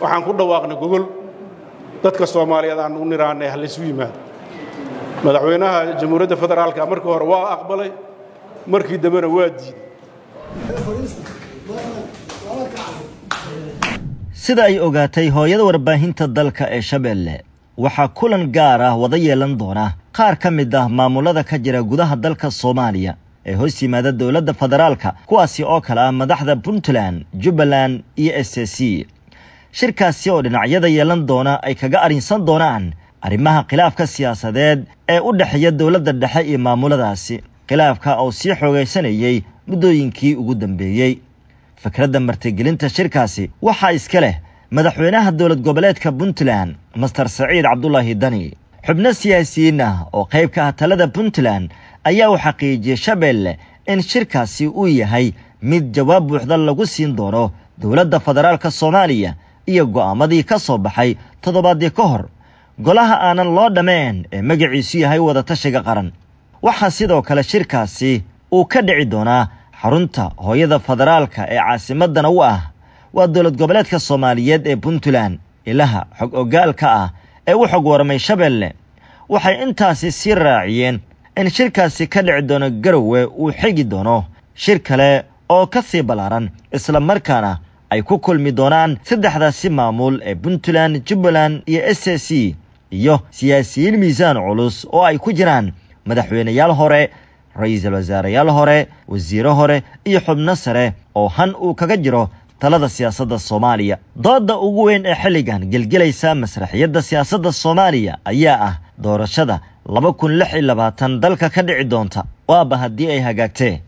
waxaan ku dhawaaqnay gogol dadka soomaaliyeed aan u niraanay halaysu yimaado madaxweynaha jamhuuriyadda federaalka markii hore waa aqbalay markii dambena waa diiday sida ay ogaatay hooyada warbaahinta dalka ee shabeelle waxaa kulan gaar ah wada yeelan doona qaar ka mid ah maamulada ka jira gudaha dalka soomaaliya ee hoos yimaada dowladda federaalka kuwaasi oo kale ah madaxda puntland jubbaland iyo s c shirkaasi oo dhinacyada yeelan doona ay kaga arinsan doonaan arrimaha khilaafka siyaasadeed ee u dhexeeya dowladda dhexe iyo maamuladaasi khilaafka oo sii xoogaysanayey muddooyinkii ugu dambeeyey fikradda martigelinta shirkaasi waxaa iska leh madaxweynaha dowlad goboleedka puntland master saciid cabdulaahi dani xubno siyaasiyiin ah oo qayb ka ah talada puntland ayaa u xaqiijiyey shabeelle in shirkaasi uu yahay mid jawaab buuxda lagu siin doono dowladda federaalka soomaaliya iyo go'aamadii ka soo baxay toddobaadii ka hor golaha aanan loo dhammeen ee magiciisu yahay wadatashiga qaran waxaa sidoo kale shirkaasi uu ka dhici doonaa xarunta hooyada federaalka ee caasimadana u ah waa dowlad goboleedka soomaaliyeed ee puntland ilaha xog ogaalka ah ee u xog warmay shabeelle waxay intaasi sii raaciyeen in shirkaasi ka dhici doono garowe uu xigi doono shir kale oo ka sii ballaaran isla markaana ay ku kulmi doonaan saddexdaasi maamul ee puntland jubbaland iyo s s c iyo siyaasiyiin miisaan culus oo ay ku jiraan madaxweyneyaal hore ra-iisul wasaarayaal hore wasiiro hore iyo xubno sare oo han uu kaga jiro talada siyaasadda soomaaliya dooda ugu weyn ee xilligan gelgelaysa masraxiyadda siyaasadda soomaaliya ayaa ah doorashada laba kun lix iyo labaatan dalka ka dhici doonta waaba haddii ay hagaagtee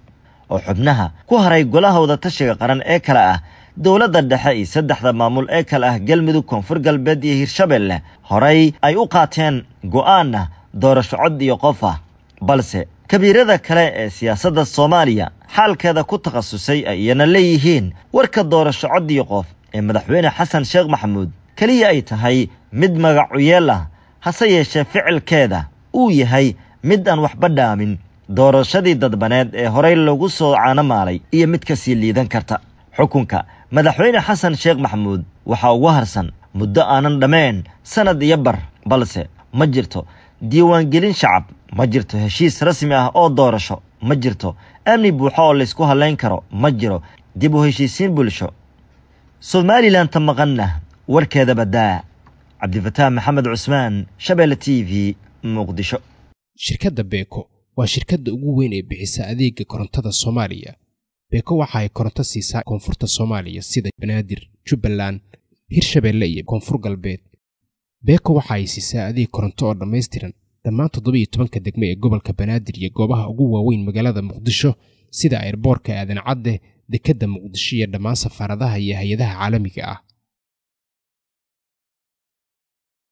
oo xubnaha ku haray golaha wadatashiga qaran ee kale ah dowladda dhexe iyo saddexda maamul ee kale ah galmudug koonfur galbeed iyo hirshabelle horay ay u qaateen go'aana doorasho cod iyo qof ah balse kabiirada kale ee siyaasadda soomaaliya xaalkeeda ku takhasusay ay iyana leeyihiin warka doorasho cod iyo qof ee madaxweyne xasan sheekh maxamuud keliya ay tahay mid magacu yeel ah hase yeeshee ficilkeeda uu yahay mid aan waxba dhaamin doorashadii dadbaneed ee horey lagu soo caano maalay iyo mid ka sii liidan karta xukunka madaxweyne xasan sheekh maxamuud waxaa ugu harsan muddo aanan dhammayn sannad iyo bar balse ma jirto diiwaangelin shacab ma jirto heshiis rasmi ah oo doorasho ma jirto amni buuxo oo laysku hadlayn karo ma jiro dib u heshiisiin bulsho somalilan tamaqanna warkeeda baddaa cabdifataax maxamed cusmaan shabeelle t v muqdisho shirkadda beeko waa shirkadda ugu weyn ee bixisa adeega korontada soomaaliya beeko waxa ay koronto siisaa koonfurta soomaaliya sida banaadir jubbaland hirshabeelle iyo koonfur galbeed beeko waxa ay siisaa adeeg koronto oo dhammaystiran dhammaan toddobiyo tobanka degmo ee gobolka banaadir iyo goobaha ugu waaweyn magaalada muqdisho sida airboorka aadan cadde dekedda muqdisho iyo dhammaan safaaradaha iyo hay-adaha caalamiga ah